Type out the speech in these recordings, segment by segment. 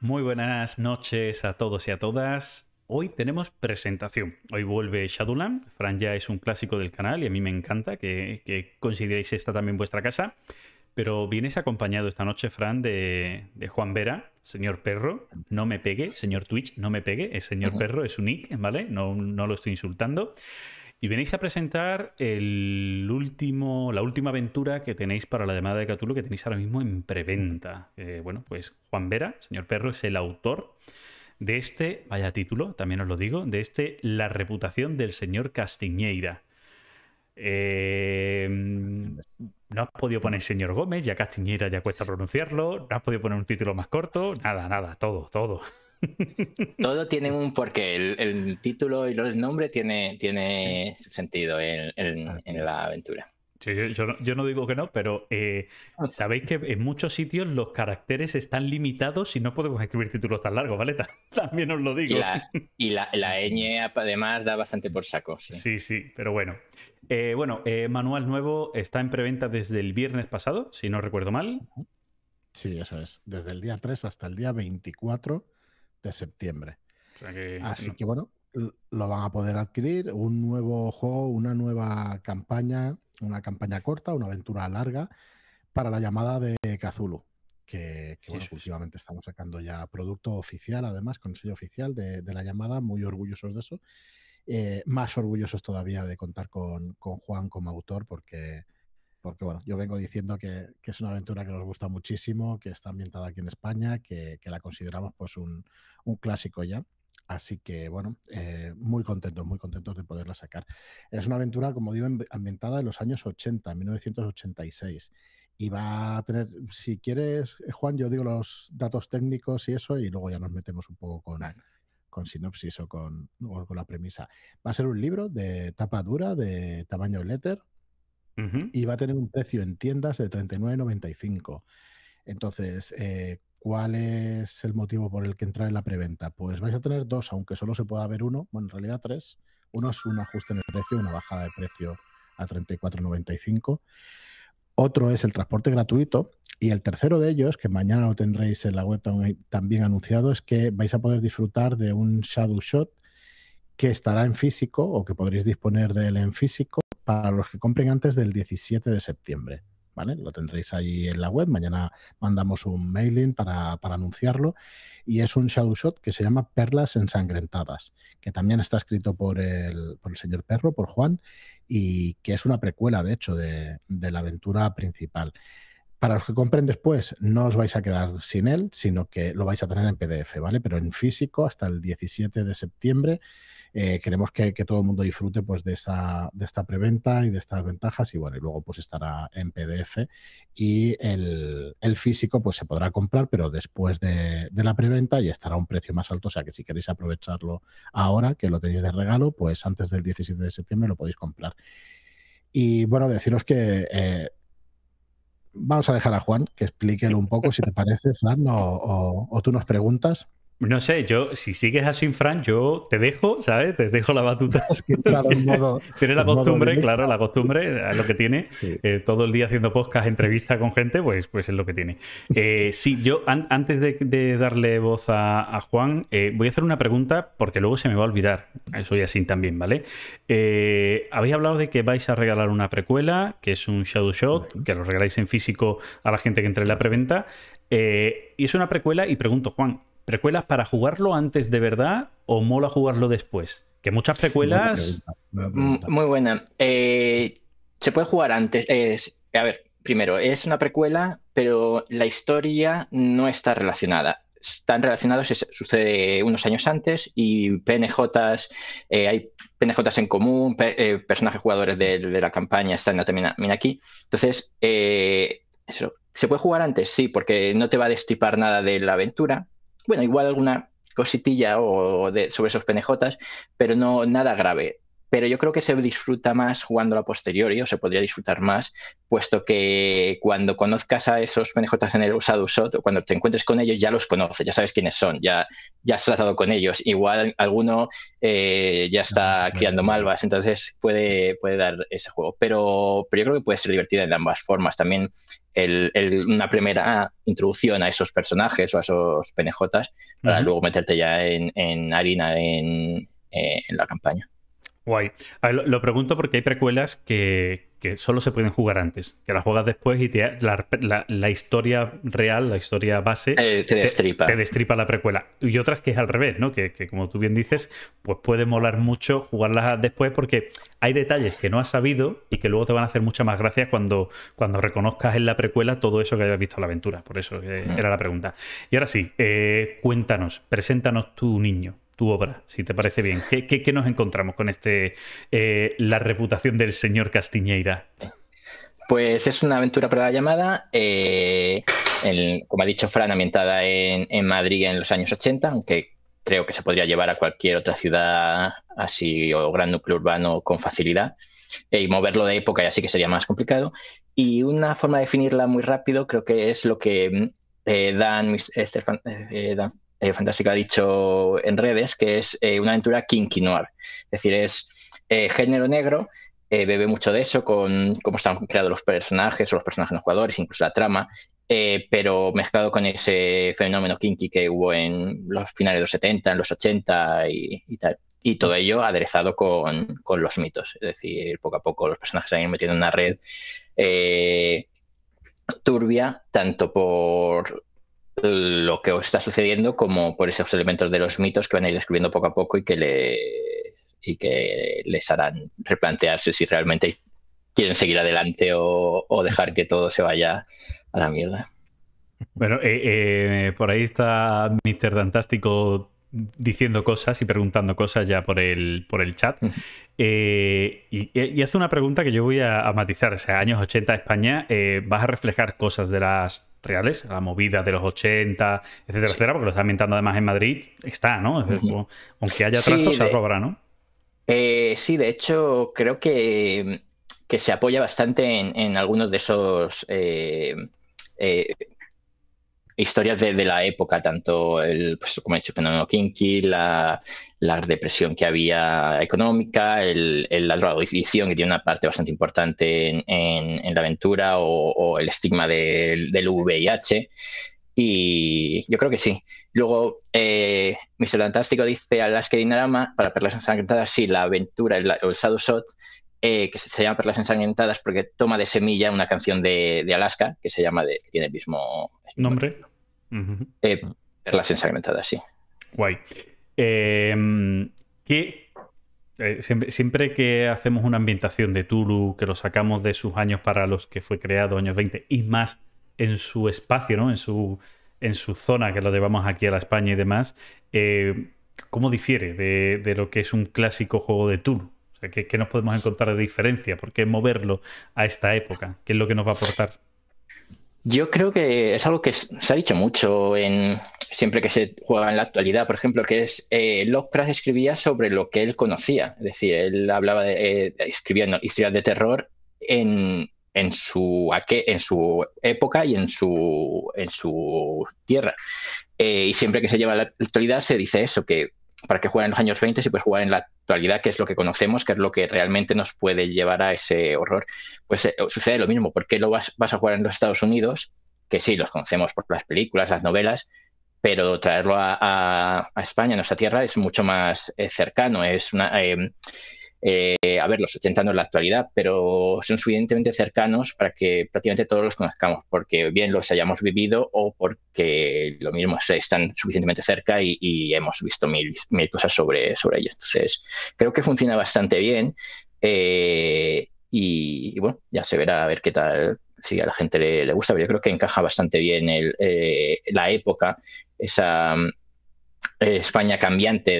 Muy buenas noches a todos y a todas. Hoy tenemos presentación. Hoy vuelve Shadowland. Fran ya es un clásico del canal y a mí me encanta que, consideréis esta también vuestra casa. Pero vienes acompañado esta noche, Fran, de, Juan Vera, señor perro. No me pegue, señor Twitch, no me pegue. El señor perro, es un nick, ¿vale? no lo estoy insultando. Y venís a presentar el último, la última aventura que tenéis para la llamada de Catulo, que tenéis ahora mismo en preventa. bueno, pues Juan Vera, señor Perro, es el autor de este, vaya título, también os lo digo, de este La reputación del señor Castiñeira. Eh, no has podido poner señor Gómez, ya Castiñeira ya cuesta pronunciarlo, no has podido poner un título más corto, nada, nada, todo, todo. Todo tiene un porqué. El, título y el nombre tiene, tiene sentido en, la aventura. yo, no, digo que no, pero eh, sabéis que en muchos sitios los caracteres están limitados y no podemos escribir títulos tan largos, ¿vale? También os lo digo. Y la, además da bastante por saco. Sí, sí, pero bueno. Eh, bueno, eh, manual nuevo está en preventa desde el viernes pasado, si no recuerdo mal. Sí, eso es. Desde el día 3 hasta el día 24 de septiembre. Así que bueno, lo van a poder adquirir, un nuevo juego, una nueva campaña, una campaña corta, una aventura larga para la llamada de Kazulu, que, bueno, estamos sacando ya producto oficial, además, con sello oficial de, la llamada, muy orgullosos de eso, eh, más orgullosos todavía de contar con, con Juan como autor, porque porque bueno, yo vengo diciendo que, es una aventura que nos gusta muchísimo, que está ambientada aquí en España, que, la consideramos pues un, clásico ya. Así que bueno, eh, muy contentos, muy contentos de poderla sacar. Es una aventura, como digo, ambientada en los años 80, 1986. Y va a tener, si quieres, eh, Juan, yo digo los datos técnicos y eso, y luego ya nos metemos un poco con, sinopsis o con, o con la premisa. Va a ser un libro de tapa dura, de tamaño letter, y va a tener un precio en tiendas de 39.95. Entonces, eh, ¿cuál es el motivo por el que entrar en la preventa? Pues vais a tener dos, aunque solo se pueda ver uno, bueno, en realidad tres. Uno es un ajuste en el precio, una bajada de precio a 34.95. Otro es el transporte gratuito. Y el tercero de ellos, que mañana lo tendréis en la web también anunciado, es que vais a poder disfrutar de un Shadow Shot que estará en físico o que podréis disponer de él en físico para los que compren antes del 17 de septiembre. ¿Vale? Lo tendréis ahí en la web. Mañana mandamos un mailing para, anunciarlo. Y es un shadow shot que se llama Perlas Ensangrentadas, que también está escrito por el, señor Perro, por Juan, y que es una precuela, de hecho, de, de, la aventura principal. Para los que compren después, no os vais a quedar sin él, sino que lo vais a tener en PDF, ¿vale? Pero en físico hasta el 17 de septiembre eh, queremos que, todo el mundo disfrute pues, de, de esta preventa y de estas ventajas y bueno, y luego pues estará en PDF y el, físico pues se podrá comprar, pero después de, la preventa y estará a un precio más alto, o sea que si queréis aprovecharlo ahora, que lo tenéis de regalo, pues antes del 17 de septiembre lo podéis comprar. Y bueno, deciros que... Eh, vamos a dejar a Juan que explique un poco si te parece, Fran, o tú nos preguntas. No sé, yo, si sigues así Fran, yo te dejo, ¿sabes? Te dejo la batuta. Es la costumbre, claro, la costumbre, lo que tiene. Eh, todo el día haciendo podcast, entrevista con gente, pues, pues es lo que tiene. Eh, sí, yo antes de, darle voz a, Juan, eh, voy a hacer una pregunta porque luego se me va a olvidar. Soy así también, ¿vale? habéis hablado de que vais a regalar una precuela, que es un Shadow Shot, que lo regaláis en físico a la gente que entre en la preventa. y es una precuela, y pregunto, Juan, ¿Precuelas para jugarlo antes de verdad o mola jugarlo después? Que muchas precuelas... Mm, muy buena. Eh, se puede jugar antes. a ver, primero, es una precuela, pero la historia no está relacionada. Están relacionados, sucede unos años antes y PNJs, eh, hay PNJs en común, eh, personajes jugadores de, la campaña están también, aquí. Entonces, ¿se puede jugar antes? Sí, porque no te va a destripar nada de la aventura, bueno, igual alguna cositilla o de, sobre esos penejotas, pero no nada grave pero yo creo que se disfruta más jugando a posteriori, o se podría disfrutar más, puesto que cuando conozcas a esos PNJs en el usado shot, o cuando te encuentres con ellos, ya los conoces, ya sabes quiénes son, ya, ya has tratado con ellos. Igual alguno eh, ya está criando malvas, entonces puede, puede dar ese juego. Pero, pero yo creo que puede ser divertida de ambas formas. También una primera introducción a esos personajes o a esos PNJs, para luego meterte ya en, en harina en eh, la campaña. Guay. lo, pregunto porque hay precuelas que, que, solo se pueden jugar antes, que las juegas después y te, la, historia real, la historia base, eh, te, destripa. Te, destripa la precuela. Y otras que es al revés, ¿no? Que, como tú bien dices, pues puede molar mucho jugarlas después porque hay detalles que no has sabido y que luego te van a hacer mucha más gracia cuando, cuando reconozcas en la precuela todo eso que hayas visto en la aventura. Por eso eh, era la pregunta. Y ahora sí, eh, cuéntanos, preséntanos tu niño tu obra, si te parece bien. ¿Qué, nos encontramos con este eh, La reputación del señor Castiñeira? Pues es una aventura para la llamada, eh, como ha dicho Fran, ambientada en, Madrid en los años 80, aunque creo que se podría llevar a cualquier otra ciudad así o gran núcleo urbano con facilidad. Eh, y moverlo de época ya sí que sería más complicado. Y una forma de definirla muy rápido creo que es lo que Dan, mis Dan eh, Fantástico ha dicho en redes, que es eh, una aventura kinky noir. Es decir, es eh, género negro, bebe mucho de eso con cómo están creados los personajes o los personajes los jugadores, incluso la trama, pero mezclado con ese fenómeno kinky que hubo en los finales de los 70, en los 80 y, tal. Y todo ello aderezado con, con, los mitos. Es decir, poco a poco los personajes se han ido metiendo en una red turbia, tanto por lo que está sucediendo como por esos elementos de los mitos que van a ir descubriendo poco a poco y que, le, y que les harán replantearse si realmente quieren seguir adelante o, dejar que todo se vaya a la mierda. Bueno, eh, eh, por ahí está Mr. Fantástico diciendo cosas y preguntando cosas ya por el, por el chat. Eh, y, hace una pregunta que yo voy a, matizar. O sea, años 80 España, vas a reflejar cosas de las reales, la movida de los 80, etcétera, etcétera, porque lo está ambientando además en Madrid, está, ¿no? Aunque haya trazos, se ¿no? Eh, sí, de hecho, creo que, que se apoya bastante en, algunos de esos eh, eh, historias de, la época, tanto el, pues, como he dicho, fenómeno kinky, la, la, depresión que había económica, el, el, la drogadicción, que tiene una parte bastante importante en, en, la aventura, o, el estigma del, del VIH. Y yo creo que sí. Luego, eh, Mr. Fantástico dice Alaska las para Perlas Ensangrentadas, sí, la aventura, el, el Shadow Shot, eh, que se llama Perlas Ensangrentadas porque toma de semilla una canción de, Alaska, que se llama, de, tiene el mismo nombre verlas eh, -huh. sí. Guay. Em, eh, siempre, que hacemos una ambientación de Tulu, que lo sacamos de sus años para los que fue creado, años 20, y más en su espacio, En su, en su zona, que lo llevamos aquí a la España y demás, eh, ¿cómo difiere de, lo que es un clásico juego de Tulu? ¿qué nos podemos encontrar de diferencia? ¿Por qué moverlo a esta época? ¿Qué es lo que nos va a aportar? Yo creo que es algo que se ha dicho mucho en, siempre que se juega en la actualidad, por ejemplo, que es eh, Lovecraft escribía sobre lo que él conocía, es decir, él hablaba de, eh, escribía historias de terror en, en, su, en su época y en su, en su tierra. Eh, y siempre que se lleva la actualidad se dice eso, que para que juegue en los años 20 y pues jugar en la actualidad, que es lo que conocemos, que es lo que realmente nos puede llevar a ese horror, pues eh, sucede lo mismo. ¿Por qué lo vas, a jugar en los Estados Unidos? Que sí, los conocemos por las películas, las novelas, pero traerlo a, España, a nuestra tierra, es mucho más eh, cercano. Es una, eh, eh, a ver, los 80 no es la actualidad, pero son suficientemente cercanos para que prácticamente todos los conozcamos, porque bien los hayamos vivido o porque lo mismo están suficientemente cerca y, hemos visto mil, cosas sobre, sobre ellos. Entonces, creo que funciona bastante bien eh, y, bueno, ya se verá a ver qué tal. Si a la gente le, gusta, pero yo creo que encaja bastante bien el, eh, la época, esa, España cambiante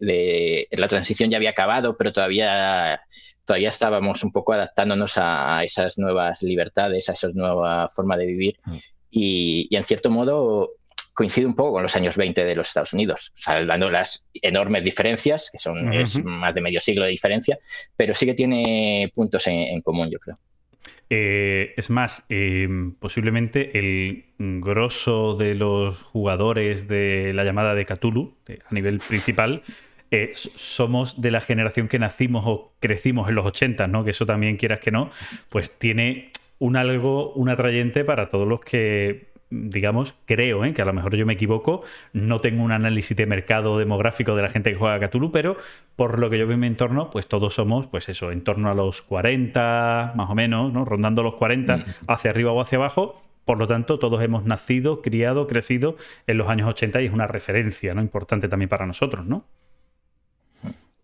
de, la transición ya había acabado, pero todavía todavía estábamos un poco adaptándonos a, esas nuevas libertades, a esa nueva forma de vivir mm. y, en cierto modo coincide un poco con los años 20 de los Estados Unidos, salvando las enormes diferencias, que son es más de medio siglo de diferencia, pero sí que tiene puntos en común, yo creo. Eh, es más, em, posiblemente el grosso de los jugadores de la llamada de Cthulhu, eh, a nivel principal, eh, somos de la generación que nacimos o crecimos en los 80, ¿no? Que eso también quieras que no, pues tiene un algo, un atrayente para todos los que digamos, creo ¿eh? que a lo mejor yo me equivoco, no tengo un análisis de mercado demográfico de la gente que juega a Cthulhu, pero por lo que yo veo en mi entorno, pues todos somos, pues eso, en torno a los 40, más o menos, ¿no? Rondando los 40, hacia arriba o hacia abajo. Por lo tanto, todos hemos nacido, criado, crecido en los años 80 y es una referencia ¿no? importante también para nosotros, ¿no?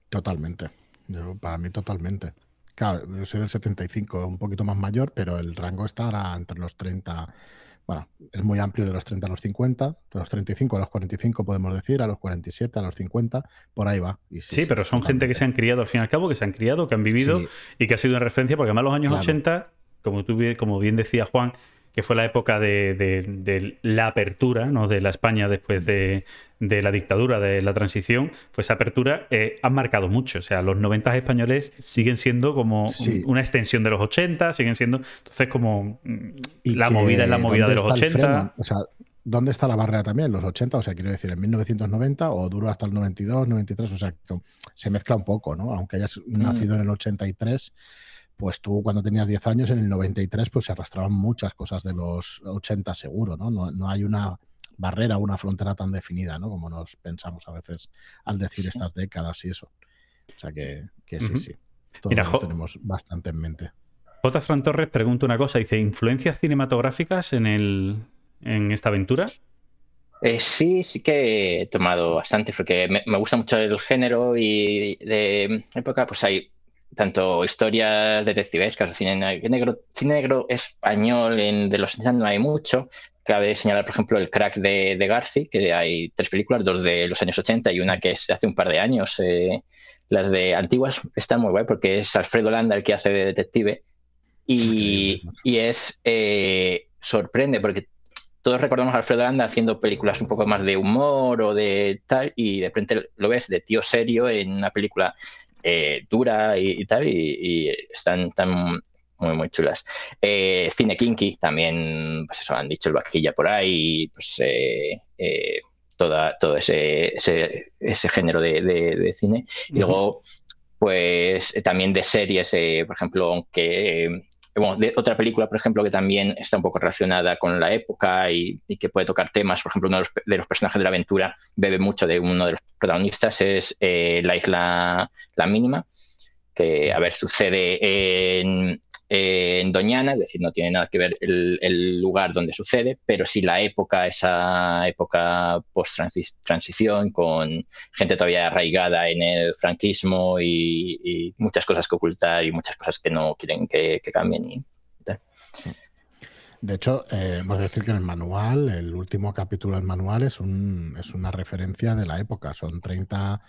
Totalmente. Yo, para mí, totalmente. Claro, yo soy del 75, un poquito más mayor, pero el rango está ahora entre los 30 bueno, es muy amplio de los 30 a los 50, de los 35 a los 45 podemos decir, a los 47, a los 50, por ahí va. sí, pero son gente que se han criado al fin y al cabo, que se han criado, que han vivido y que ha sido una referencia, porque además los años 80, como, tú, como bien decía Juan, que fue la época de, la apertura de la España después de, la dictadura, de la transición, pues esa apertura eh, ha marcado mucho. O sea, los 90 españoles siguen siendo como una extensión de los 80, siguen siendo. Entonces, como mm, la movida en la movida de los 80. O sea, ¿dónde está la barrera también? Los 80, o sea, quiero decir, en 1990 o duro hasta el 92, 93, o sea, se mezcla un poco, ¿no? Aunque hayas mm. nacido en el 83 pues tú cuando tenías 10 años, en el 93, pues se arrastraban muchas cosas de los 80 seguro, ¿no? No, hay una barrera, una frontera tan definida, ¿no? Como nos pensamos a veces al decir estas décadas y eso. O sea que, sí, sí. tenemos bastante en mente. J. Fran Torres pregunta una cosa, dice, ¿influencias cinematográficas en, el, en esta aventura? Eh, sí, sí que he tomado bastante, porque me gusta mucho el género y de época, pues hay tanto historias detectivescas, cine negro, cine negro español de los 80 no hay mucho. Cabe señalar, por ejemplo, el crack de, de Garci, que hay tres películas, dos de los años 80 y una que es de hace un par de años. Eh, las de antiguas están muy guay porque es Alfredo Landa el que hace de detective y, y es eh, sorprende porque todos recordamos a Alfredo Landa haciendo películas un poco más de humor o de tal y de repente lo ves de tío serio en una película eh, dura y, tal, y, están tan muy, muy chulas. Eh, cine Kinky, también, pues eso, han dicho el vaquilla por ahí, pues eh, toda, todo ese, ese, género de, cine. Y luego, pues también de series, por ejemplo, aunque eh, otra película, por ejemplo, que también está un poco relacionada con la época y, que puede tocar temas, por ejemplo, uno de los, personajes de la aventura bebe mucho de uno de los protagonistas, es eh, La Isla La Mínima, que, a ver, sucede en, eh, en Doñana, es decir, no tiene nada que ver el, lugar donde sucede, pero sí la época, esa época post-transición, con gente todavía arraigada en el franquismo y, muchas cosas que ocultar y muchas cosas que no quieren que, cambien. De hecho, eh, hemos de decir que el manual, el último capítulo del manual, es, es una referencia de la época. Son 30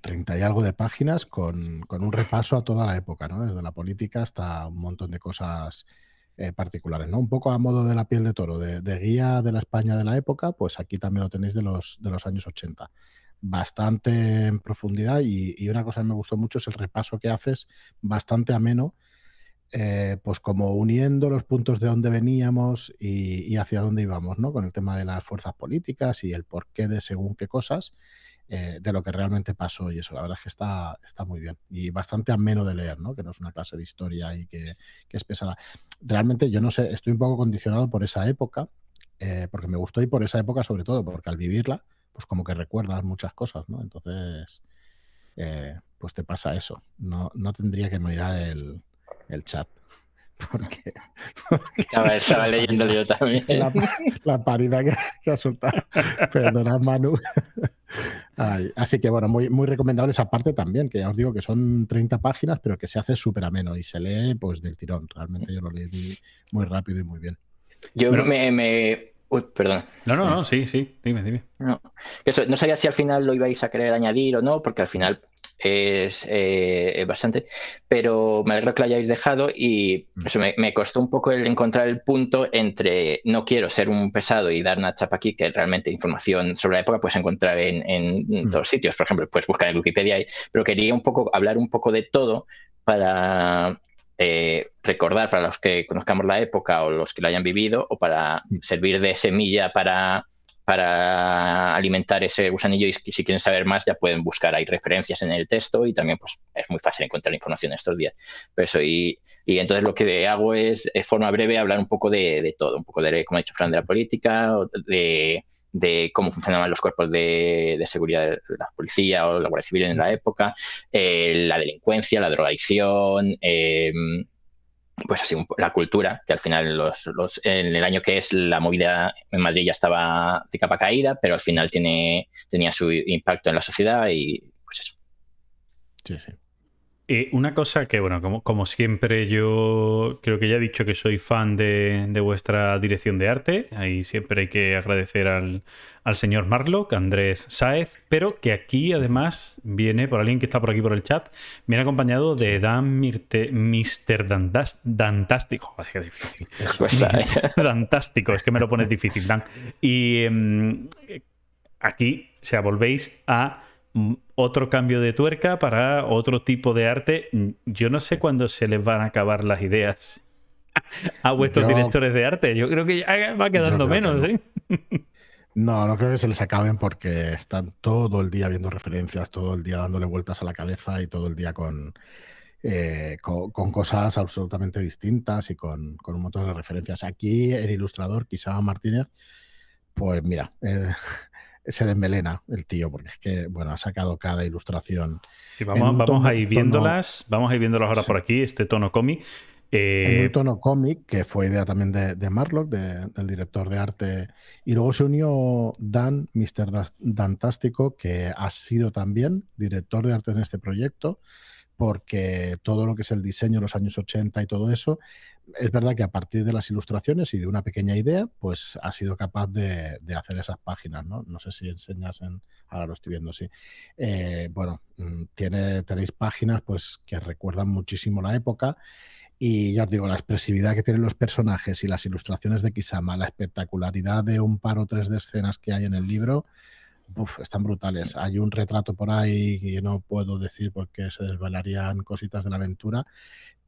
30 y algo de páginas con, un repaso a toda la época, ¿no? Desde la política hasta un montón de cosas eh, particulares, ¿no? Un poco a modo de la piel de toro, de, guía de la España de la época, pues aquí también lo tenéis de los, de los años 80. Bastante en profundidad y, una cosa que me gustó mucho es el repaso que haces, bastante ameno, eh, pues como uniendo los puntos de dónde veníamos y, y, hacia dónde íbamos, ¿no? Con el tema de las fuerzas políticas y el porqué de según qué cosas eh, de lo que realmente pasó y eso la verdad es que está, está muy bien y bastante ameno de leer, ¿no? que no es una clase de historia y que, es pesada. Realmente yo no sé, estoy un poco condicionado por esa época, eh, porque me gustó y por esa época sobre todo, porque al vivirla, pues como que recuerdas muchas cosas, ¿no? Entonces, eh, pues te pasa eso. No, no tendría que mirar el, el chat. Porque, estaba, leyendo yo también. La, la parida que, que ha soltado. Perdona, Manu así que bueno, muy, recomendable esa parte también, que ya os digo que son 30 páginas, pero que se hace súper ameno y se lee pues del tirón. Realmente yo lo leí muy, rápido y muy bien. Yo creo me, me... Uy, perdón. No, no, no, sí, sí, dime, dime. no sabía si al final lo ibais a querer añadir o no, porque al final eh, es bastante, pero me alegro que lo hayáis dejado y mm. me, costó un poco el encontrar el punto entre no quiero ser un pesado y dar una chapa aquí, que realmente información sobre la época puedes encontrar en, en todos mm. sitios, por ejemplo, puedes buscar en Wikipedia, pero quería un poco hablar un poco de todo para eh, recordar para los que conozcamos la época o los que la hayan vivido o para mm. servir de semilla para para alimentar ese gusanillo y si quieren saber más ya pueden buscar, hay referencias en el texto y también pues es muy fácil encontrar información estos días. Pues y, entonces lo que hago es, de forma breve, hablar un poco de, todo, un poco de, como ha dicho Fran, de la política, de, de cómo funcionaban los cuerpos de, seguridad de la policía o la Guardia Civil en la época, eh, la delincuencia, la drogadicción, eh, pues así, la cultura, que al final los, los, en el año que es la movida en Madrid ya estaba de capa caída, pero al final tiene, tenía su impacto en la sociedad y pues eso. Sí, sí. Eh, una cosa que, bueno, como, como, siempre, yo creo que ya he dicho que soy fan de, de vuestra dirección de arte. Ahí siempre hay que agradecer al, al, señor Marlock, Andrés Sáez, pero que aquí además viene por alguien que está por aquí por el chat, viene acompañado de Dan Mirte, Mr. Dantástico. qué difícil. Pues ¿eh? Dantástico, es que me lo pones difícil, Dan. Y em, aquí, o sea, volvéis a mm, otro cambio de tuerca para otro tipo de arte. Yo no sé cuándo se les van a acabar las ideas a vuestros directores de arte. Yo creo que va quedando menos. ¿eh? no. no, creo que se les acaben porque están todo el día viendo referencias, todo el día dándole vueltas a la cabeza y todo el día con, eh, con, cosas absolutamente distintas y con, un montón de referencias. Aquí el ilustrador, quizá Martínez, pues mira, eh, se desmelena el tío, porque es que, bueno, ha sacado cada ilustración. vamos, vamos a ir viéndolas, vamos a ir viéndolas ahora por aquí, este tono cómic. un eh, tono cómic, que fue idea también de, de Marlock, del director de arte. Y luego se unió Dan, Mr. Dantástico, que ha sido también director de arte en este proyecto porque todo lo que es el diseño de los años 80 y todo eso, es verdad que a partir de las ilustraciones y de una pequeña idea, pues ha sido capaz de, de hacer esas páginas, ¿no? No sé si enseñas en... Ahora lo estoy viendo, sí. Eh, bueno, mm, tiene, tenéis páginas pues que recuerdan muchísimo la época y ya os digo, la expresividad que tienen los personajes y las ilustraciones de Kisama, la espectacularidad de un par o tres de escenas que hay en el libro, están brutales. Hay un retrato por ahí que no puedo decir porque se desvelarían cositas de la aventura,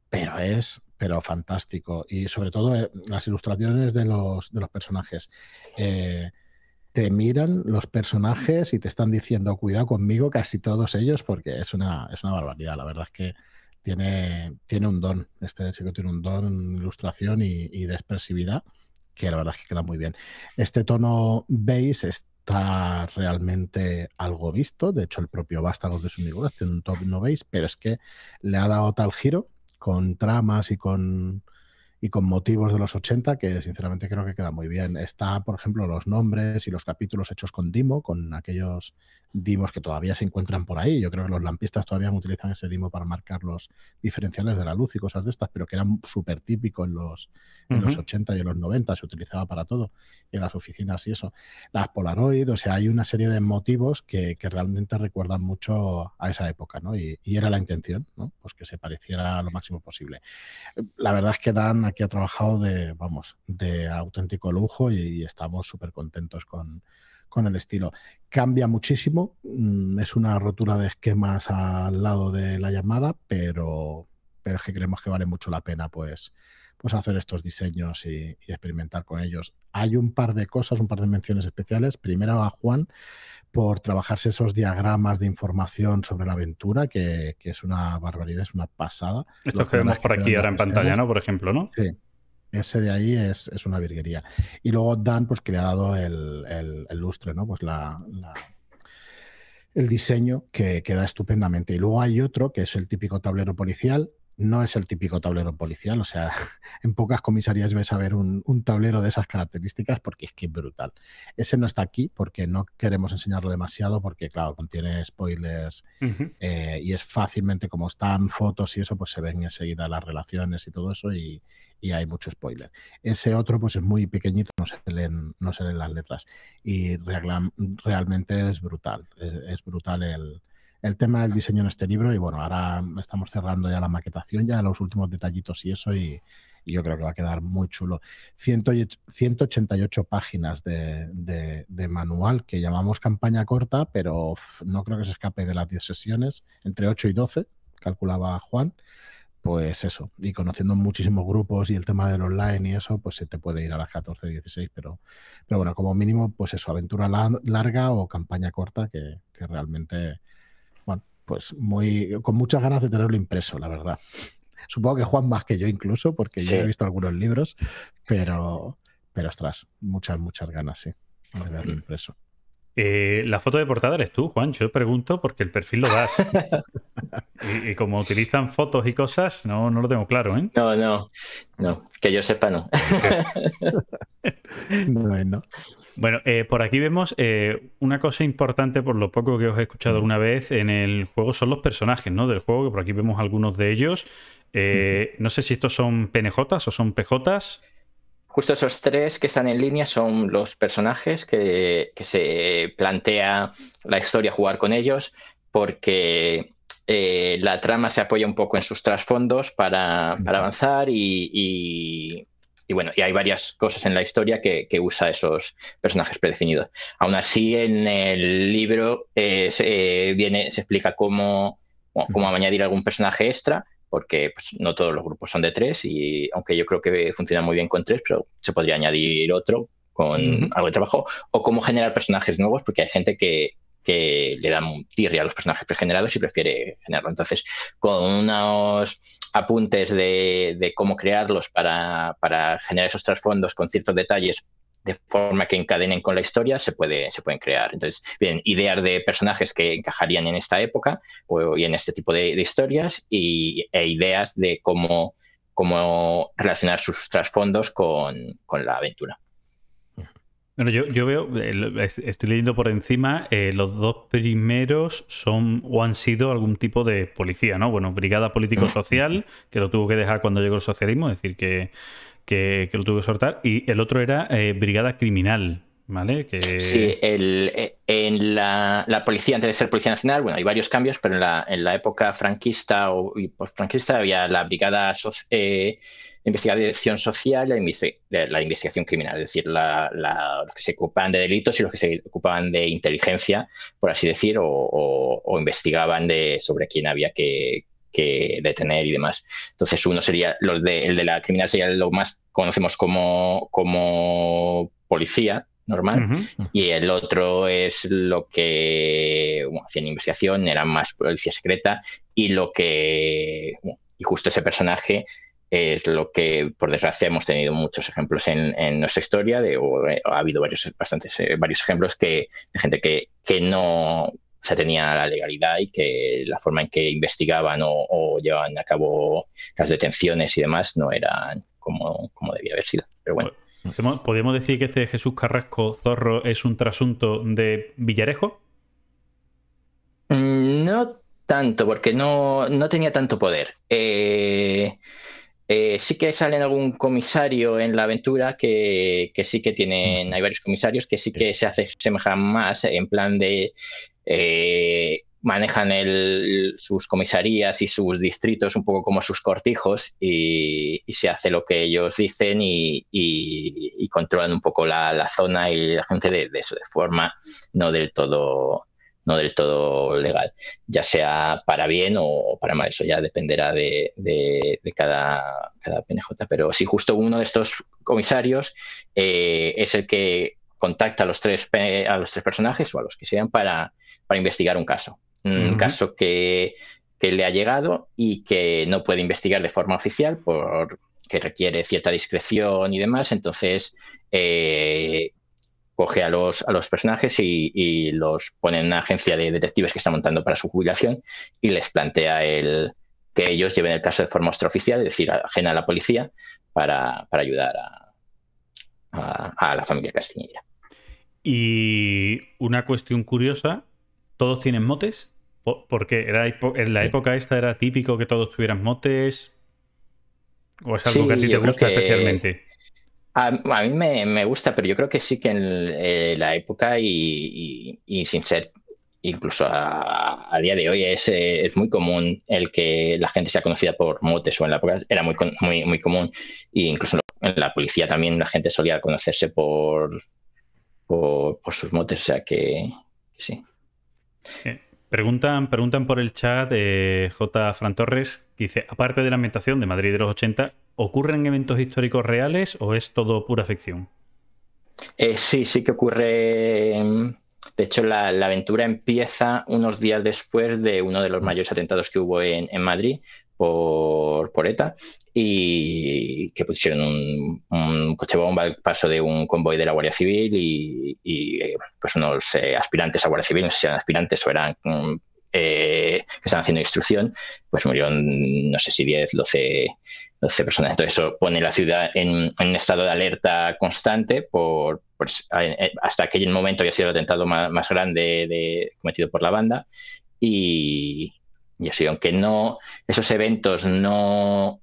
pero es pero fantástico. Y sobre todo eh, las ilustraciones de los, personajes. Eh, te miran los personajes y te están diciendo cuidado conmigo casi todos ellos porque es una, es una barbaridad. La verdad es que tiene, tiene un don. Este chico tiene un don, ilustración y, y de expresividad que la verdad es que queda muy bien. Este tono beige es está realmente algo visto. De hecho, el propio Vástagos de su migración un top no veis, pero es que le ha dado tal giro con tramas y con y con motivos de los 80, que sinceramente creo que queda muy bien. Está, por ejemplo, los nombres y los capítulos hechos con Dimo, con aquellos Dimos que todavía se encuentran por ahí. Yo creo que los lampistas todavía utilizan ese Dimo para marcar los diferenciales de la luz y cosas de estas, pero que eran súper típicos en, los, en los 80 y en los 90, se utilizaba para todo, en las oficinas y eso. Las Polaroid, o sea, hay una serie de motivos que, que realmente recuerdan mucho a esa época, ¿no? Y, y era la intención, ¿no? Pues que se pareciera lo máximo posible. La verdad es que dan aquí que ha trabajado de, vamos, de auténtico lujo y, estamos súper contentos con, con el estilo. Cambia muchísimo, mm, es una rotura de esquemas al lado de la llamada, pero, pero es que creemos que vale mucho la pena pues pues hacer estos diseños y, experimentar con ellos. Hay un par de cosas, un par de menciones especiales. Primero a Juan por trabajarse esos diagramas de información sobre la aventura, que, es una barbaridad, es una pasada. Estos que vemos por aquí ahora en pantalla, ¿no? Por ejemplo, ¿no? Sí. Ese de ahí es, una virguería. Y luego Dan, pues que le ha dado el, lustre, ¿no? Pues la el diseño que queda estupendamente. Y luego hay otro que es el típico tablero policial no es el típico tablero policial. O sea, en pocas comisarías vais a ver un, tablero de esas características porque es que es brutal. Ese no está aquí porque no queremos enseñarlo demasiado porque, claro, contiene spoilers eh, y es fácilmente como están fotos y eso, pues se ven enseguida las relaciones y todo eso y, hay mucho spoiler. Ese otro pues es muy pequeñito, no se leen, no se las letras y realmente es brutal. es brutal el el tema del diseño en este libro y bueno, ahora estamos cerrando ya la maquetación, ya los últimos detallitos y eso y, yo creo que va a quedar muy chulo. 188 páginas de, manual que llamamos campaña corta, pero no creo que se escape de las 10 sesiones, entre 8 y 12, calculaba Juan. Pues eso, y conociendo muchísimos grupos y el tema del online y eso, pues se te puede ir a las 14, 16, pero, pero bueno, como mínimo, pues eso, aventura larga o campaña corta, que realmente pues muy, con muchas ganas de tenerlo impreso, la verdad. Supongo que Juan más que yo incluso, porque yo he visto algunos libros, pero, pero ostras, muchas, muchas ganas, sí, de verlo impreso. Eh, la foto de portada eres tú, Juan. Yo pregunto porque el perfil lo das. y, como utilizan fotos y cosas, no, no lo tengo claro, ¿eh? No, no, no, que yo sepa, no. no, no. Bueno, eh, por aquí vemos eh, una cosa importante, por lo poco que os he escuchado una vez en el juego, son los personajes ¿no? del juego, que por aquí vemos algunos de ellos. Eh, no sé si estos son PNJs o son PJs. Justo esos tres que están en línea son los personajes que, se plantea la historia jugar con ellos, porque la trama se apoya un poco en sus trasfondos para, avanzar y, y bueno, y hay varias cosas en la historia que, usa esos personajes predefinidos. Aún así, en el libro eh, eh, se, explica cómo, añadir algún personaje extra, porque pues, no todos los grupos son de tres, y aunque yo creo que funciona muy bien con tres, pero se podría añadir otro con algo de trabajo, o cómo generar personajes nuevos, porque hay gente que, que le un tirri a los personajes pregenerados y prefiere generarlo. Entonces, con unos apuntes de, cómo crearlos para, generar esos trasfondos con ciertos detalles de forma que encadenen con la historia, se, puede, se pueden crear. Entonces, bien, ideas de personajes que encajarían en esta época o, y en este tipo de, historias y, e ideas de cómo, relacionar sus trasfondos con la aventura. Bueno, yo, veo, eh, estoy leyendo por encima, eh, los dos primeros son o han sido algún tipo de policía, ¿no? Bueno, Brigada Político-Social, mm. que lo tuvo que dejar cuando llegó el socialismo, es decir, que, que, lo tuvo que soltar, y el otro era eh, Brigada Criminal, ¿Vale? Sí, el, en la, policía, antes de ser Policía Nacional, bueno, hay varios cambios, pero en la, en la época franquista o post-franquista había la Brigada Social investigación social y la, investigación criminal, es decir, la, los que se ocupaban de delitos y los que se ocupaban de inteligencia, por así decir, o, investigaban de, sobre quién había que, detener y demás. Entonces, uno sería, los de, el de la criminal sería lo más conocemos como, como policía normal, y el otro es lo que bueno, hacían investigación, era más policía secreta, y lo que, y justo ese personaje es lo que, por desgracia, hemos tenido muchos ejemplos en, nuestra historia, eh, ha habido varios, bastantes, eh, varios ejemplos de gente que, no se tenía la legalidad y que la forma en que investigaban o, llevaban a cabo las detenciones y demás no eran como, como debía haber sido. Pero bueno. Pues, decir que este Jesús Carrasco Zorro es un trasunto de Villarejo? Mm, no tanto, porque no, no tenía tanto poder. Eh, eh, sí que salen algún comisario en la aventura que, sí que tienen, hay varios comisarios que sí que se hace, semejan más en plan de eh, manejan sus comisarías y sus distritos un poco como sus cortijos y, se hace lo que ellos dicen y, controlan un poco la, zona y la gente de, de, eso, de forma no del todo no del todo legal, ya sea para bien o para mal, eso ya dependerá de, cada, cada, PNJ. Pero si justo uno de estos comisarios eh, es el que contacta a los, tres, a los tres personajes o a los que sean para, para investigar un caso. Un caso que, que le ha llegado y que no puede investigar de forma oficial por, que requiere cierta discreción y demás. Entonces, eh, coge a los, a los personajes y, los pone en una agencia de detectives que está montando para su jubilación y les plantea el, que ellos lleven el caso de forma extraoficial, es decir, ajena a la policía, para, ayudar a, la familia Castiñera. Y una cuestión curiosa, ¿todos tienen motes? Porque era, en la época esta era típico que todos tuvieran motes. ¿O es algo que a ti te gusta especialmente? A, mí me, gusta, pero yo creo que sí que en eh, la época y, sin ser, incluso a, día de hoy, es, eh, es, muy común el que la gente sea conocida por motes o en la época era muy, muy, muy común. E incluso en la policía también la gente solía conocerse por, por, sus motes, o sea que, sí. Eh, Preguntan, preguntan por el chat de J. Fran Torres, que dice, aparte de la ambientación de Madrid de los 80, ¿ocurren eventos históricos reales o es todo pura ficción? Eh, sí, sí que ocurre. Em, de hecho, la, aventura empieza unos días después de uno de los mm. mayores atentados que hubo en, en Madrid por y que pusieron un, coche bomba al paso de un convoy de la Guardia Civil y, pues unos eh, aspirantes a Guardia Civil, no sé si eran aspirantes o eran eh, que estaban haciendo instrucción, pues murieron no sé si 10, 12, 12 personas. Entonces eso pone la ciudad en, estado de alerta constante por, pues, eh, hasta aquel momento había sido el atentado más, grande cometido por la banda y, y así, aunque no, esos eventos no,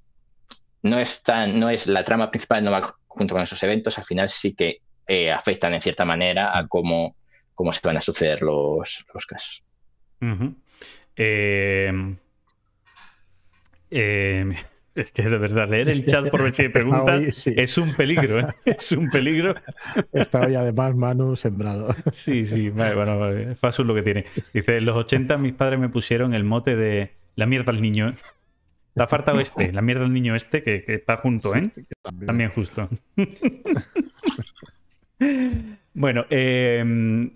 no están, no es la trama principal, no va junto con esos eventos, al final sí que eh, afectan en cierta manera a mm. cómo, cómo se van a suceder los, los casos. Eh, es que de verdad, leer el chat por ver si hay preguntas es un peligro, ¿eh? es un peligro. Está hoy además Manu sembrado. Sí, sí, bueno, vale. lo que tiene. Dice, en los 80 mis padres me pusieron el mote de la mierda al niño. La farta oeste, la mierda al niño este, que, está junto, ¿eh? también. justo. bueno, em,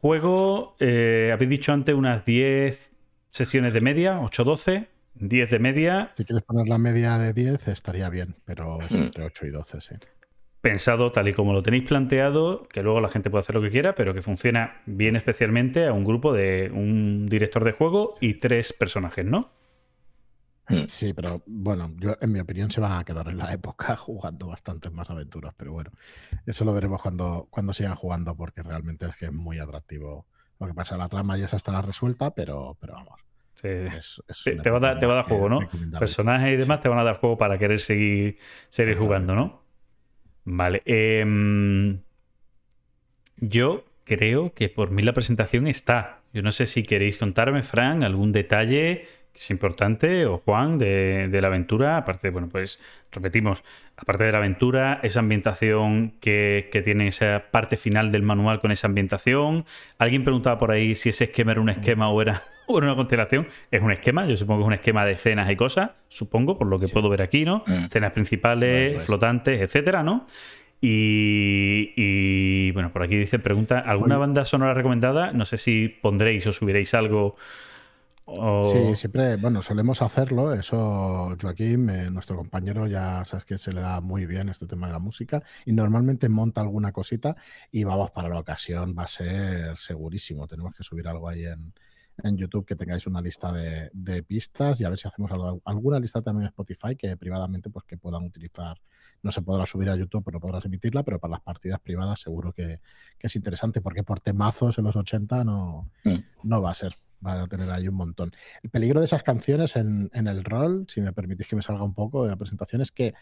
juego, eh, habéis dicho antes unas 10 sesiones de media, 8-12. 10 de media. Si quieres poner la media de 10 estaría bien, pero hmm. entre 8 y 12, sí. Pensado tal y como lo tenéis planteado, que luego la gente puede hacer lo que quiera, pero que funciona bien especialmente a un grupo de un director de juego y tres personajes, ¿no? Hmm. Sí, pero bueno, yo en mi opinión se van a quedar en la época jugando bastantes más aventuras, pero bueno, eso lo veremos cuando, cuando sigan jugando porque realmente es que es muy atractivo lo que pasa, la trama ya se estará resuelta, pero, pero vamos, te, va a dar, juego, ¿no? Personajes y demás te van a dar juego para querer seguir, seguir jugando, ¿no? Vale. Em, yo creo que por mí la presentación está. Yo no sé si queréis contarme, Fran, algún detalle que es importante, o Juan, de, la aventura, aparte, bueno, pues repetimos, aparte de la aventura, esa ambientación que, tiene esa parte final del manual con esa ambientación. Alguien preguntaba por ahí si ese esquema era un esquema o era, una constelación. Es un esquema, yo supongo que es un esquema de escenas y cosas, supongo, por lo que puedo ver aquí, ¿no? Mm. Escenas principales, pues. flotantes, etcétera, ¿no? Y, y, bueno, por aquí dice, pregunta, ¿alguna banda sonora recomendada? No sé si pondréis o subiréis algo Sí, siempre, bueno, solemos hacerlo. Eso, Joaquín, eh, nuestro compañero, ya sabes que se le da muy bien este tema de la música y normalmente monta alguna cosita y vamos para la ocasión, va a ser segurísimo. Tenemos que subir algo ahí en, en YouTube que tengáis una lista de, pistas y a ver si hacemos alguna lista también en Spotify que privadamente pues que puedan utilizar. No se podrá subir a YouTube, pero podrás emitirla, pero para las partidas privadas seguro que, es interesante porque por temazos en los 80 no, mm. no va a ser va a tener ahí un montón. El peligro de esas canciones en, en el rol, si me permitís que me salga un poco de la presentación, es que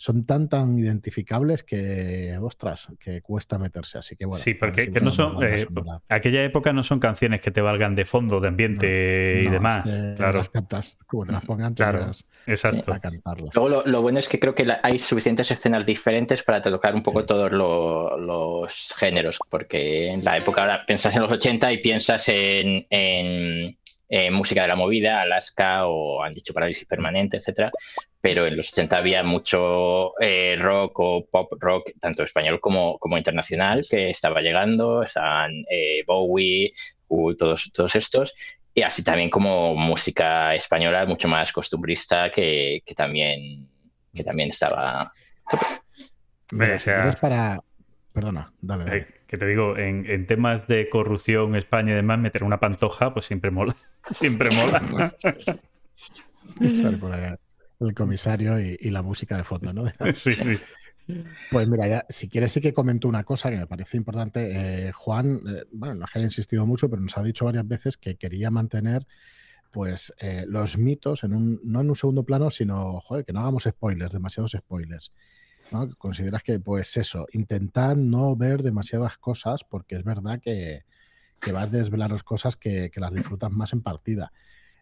son tan tan identificables que, ostras, que cuesta meterse. Así que bueno. Sí, porque no son, eh, aquella época no son canciones que te valgan de fondo, de ambiente y demás. claro. Las cantas, como te las pongan, te exacto. cantarlas. lo, bueno es que creo que hay suficientes escenas diferentes para tocar un poco todos los géneros, porque en la época, ahora piensas en los 80 y piensas en eh, música de la movida, Alaska o han dicho Parálisis Permanente, etcétera. Pero en los 80 había mucho eh, rock o pop rock, tanto español como, como internacional, que estaba llegando. Estaban eh, Bowie, todos, todos estos. Y así también como música española mucho más costumbrista que, también, que también estaba. para. Perdona, dale que te digo, en, temas de corrupción, España y demás, meter una pantoja, pues siempre mola. siempre mola. el comisario y, la música de fondo, ¿no? sí, sí. Pues mira, ya, si quieres sí que comento una cosa que me parece importante. Eh, Juan, eh, bueno, no es que haya insistido mucho, pero nos ha dicho varias veces que quería mantener pues eh, los mitos en un, no en un segundo plano, sino joder, que no hagamos spoilers, demasiados spoilers consideras que, pues eso, intentar no ver demasiadas cosas, porque es verdad que, que vas a desvelaros cosas que, que las disfrutas más en partida.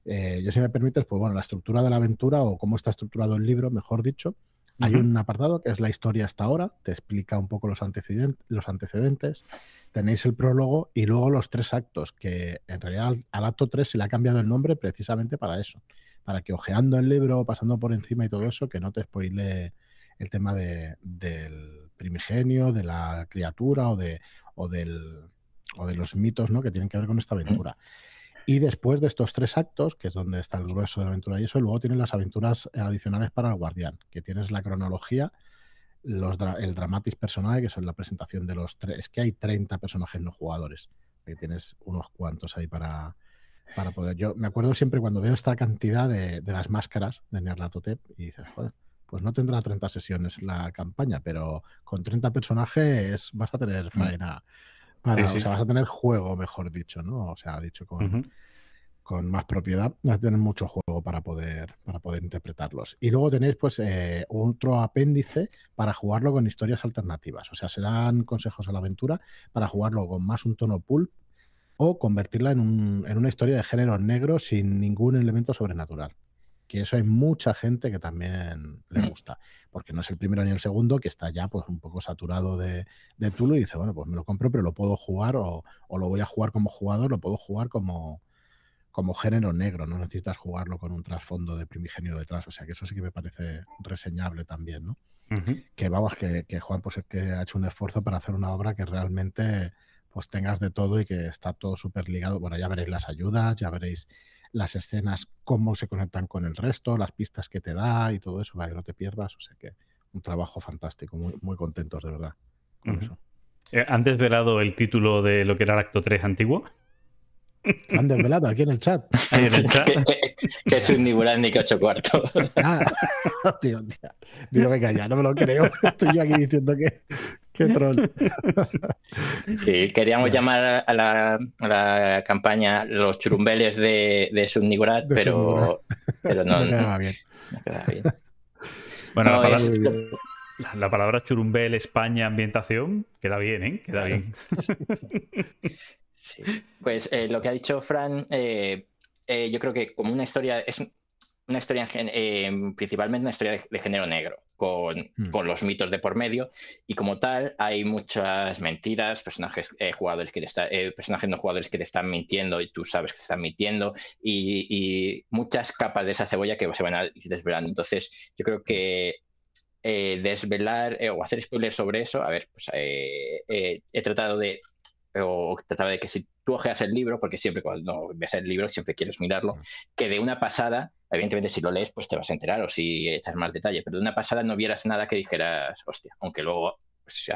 Eh, yo, si me permites, pues bueno, la estructura de la aventura o cómo está estructurado el libro, mejor dicho. Hay un apartado que es la historia hasta ahora, te explica un poco los, antecedentes, los antecedentes. Tenéis el prólogo y luego los tres actos, que en realidad al, acto 3 se le ha cambiado el nombre precisamente para eso, para que ojeando el libro, pasando por encima y todo eso, que no te spoile el tema del primigenio, de la criatura o de, del, o de los mitos ¿no? que tienen que ver con esta aventura. Y después de estos tres actos, que es donde está el grueso de la aventura y eso, luego tienen las aventuras adicionales para el guardián, que tienes la cronología, los el dramatis personae, que son la presentación de los tres. Es que hay 30 personajes no jugadores, que tienes unos cuantos ahí para, para poder. Yo me acuerdo siempre cuando veo esta cantidad de, de las máscaras de Nerlatotep y dices, joder, pues no tendrá 30 sesiones la campaña, pero con 30 personajes vas a tener mm. faena. O sea, vas a tener juego, mejor dicho, ¿no? O sea, dicho con, con más propiedad, vas a tener mucho juego para poder, para poder interpretarlos. Y luego tenéis, pues, eh, otro apéndice para jugarlo con historias alternativas. O sea, se dan consejos a la aventura para jugarlo con más un tono pulp o convertirla en, un, en una historia de género negro sin ningún elemento sobrenatural que eso hay mucha gente que también le mm. gusta, porque no es el primero ni el segundo que está ya pues un poco saturado de, Tulo y dice, bueno, pues me lo compro, pero lo puedo jugar o, lo voy a jugar como jugador, lo puedo jugar como, como género negro, no necesitas jugarlo con un trasfondo de primigenio detrás, o sea que eso sí que me parece reseñable también, ¿no? Que vamos, que, que, Juan pues es que ha hecho un esfuerzo para hacer una obra que realmente pues tengas de todo y que está todo súper ligado. Bueno, ya veréis las ayudas, ya veréis las escenas, cómo se conectan con el resto, las pistas que te da y todo eso, para que no te pierdas. O sea que un trabajo fantástico, muy, muy contentos de verdad con eso. Eh, ¿Han desvelado el título de lo que era el acto 3 antiguo? han desvelado aquí en el chat. que, es un Niburán ni que ocho cuartos. Ah, tío, tío. Digo, venga, ya no me lo creo. Estoy aquí diciendo que, Qué troll. Sí, queríamos llamar a la, campaña los churumbeles de, de pero, no, quedaba bien. Bueno, la, palabra, churumbel, España, ambientación, queda bien, ¿eh? Queda bien. Pues eh, lo que ha dicho Fran, eh, eh, yo creo que como una historia, es una historia principalmente una historia de género negro. Mm. con, los mitos de por medio. Y como tal, hay muchas mentiras, personajes, eh, jugadores, que te eh, personajes no jugadores que te están mintiendo y tú sabes que te están mintiendo. Y, muchas capas de esa cebolla que se van a ir desvelando. Entonces, yo creo que eh, desvelar eh, o hacer spoilers sobre eso, a ver, pues he tratado de o de que si tú ojeas el libro, porque siempre cuando ves el libro siempre quieres mirarlo, mm. que de una pasada Evidentemente, si lo lees, pues te vas a enterar o si echas más detalle, pero de una pasada no vieras nada que dijeras, hostia, aunque luego pues,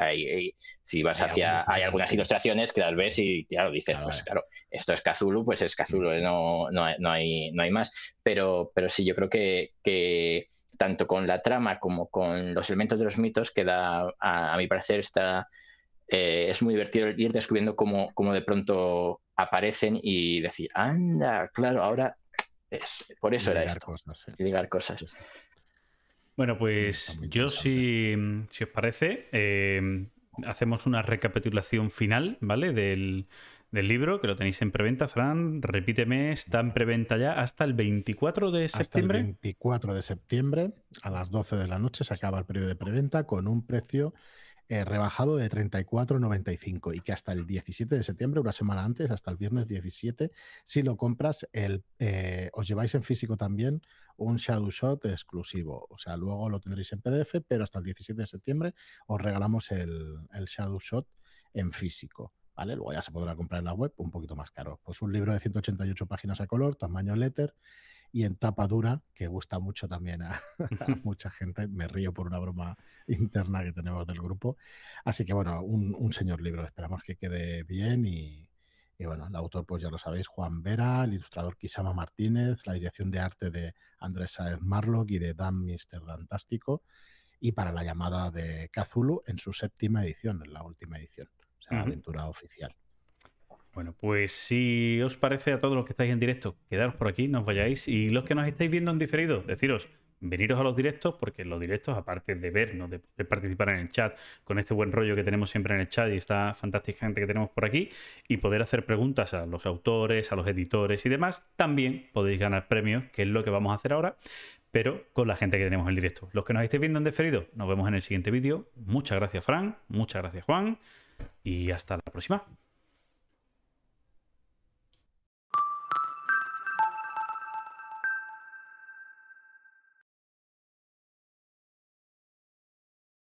si vas hacia. hay algunas ilustraciones que tal vez y, claro, dices, pues eh. claro, esto es Kazulu, pues es Kazulu, mm. eh, no, no, hay, no hay más. Pero, pero sí, yo creo que, tanto con la trama como con los elementos de los mitos queda, a, mi parecer, está. Eh, es muy divertido ir descubriendo cómo, cómo de pronto aparecen y decir, anda, claro, ahora por eso era esto. Ligar cosas. Bueno, pues yo si, si os parece, eh, hacemos una recapitulación final, ¿vale? Del, del libro, que lo tenéis en preventa, Fran, repíteme, está en preventa ya hasta el 24 de septiembre. Hasta el 24 de septiembre, a las 12 de la noche, se acaba el periodo de preventa con un precio eh, rebajado de 34,95 y que hasta el 17 de septiembre, una semana antes, hasta el viernes 17, si lo compras, el, eh, os lleváis en físico también un Shadow Shot exclusivo. O sea, luego lo tendréis en PDF, pero hasta el 17 de septiembre os regalamos el, Shadow Shot en físico. ¿Vale? Luego ya se podrá comprar en la web un poquito más caro. Pues un libro de 188 páginas a color, tamaño letter, y en tapa dura, que gusta mucho también a, mucha gente. Me río por una broma interna que tenemos del grupo. Así que bueno, un, señor libro, esperamos que quede bien y, bueno, el autor pues ya lo sabéis, Juan Vera, el ilustrador Kisama Martínez, la dirección de arte de Andrés Saez Marlock y de Dan Mister Dantástico y para la llamada de Kazulu en su séptima edición, en la última edición, o sea, la aventura oficial. Bueno, pues si os parece a todos los que estáis en directo, quedaros por aquí, no os vayáis. Y los que nos estáis viendo en diferido, deciros, veniros a los directos, porque los directos, aparte de vernos, de, de, participar en el chat, con este buen rollo que tenemos siempre en el chat y esta fantástica gente que tenemos por aquí, y poder hacer preguntas a los autores, a los editores y demás, también podéis ganar premios, que es lo que vamos a hacer ahora, pero con la gente que tenemos en directo. Los que nos estáis viendo en diferido, nos vemos en el siguiente vídeo. Muchas gracias, Fran, muchas gracias, Juan, y hasta la próxima.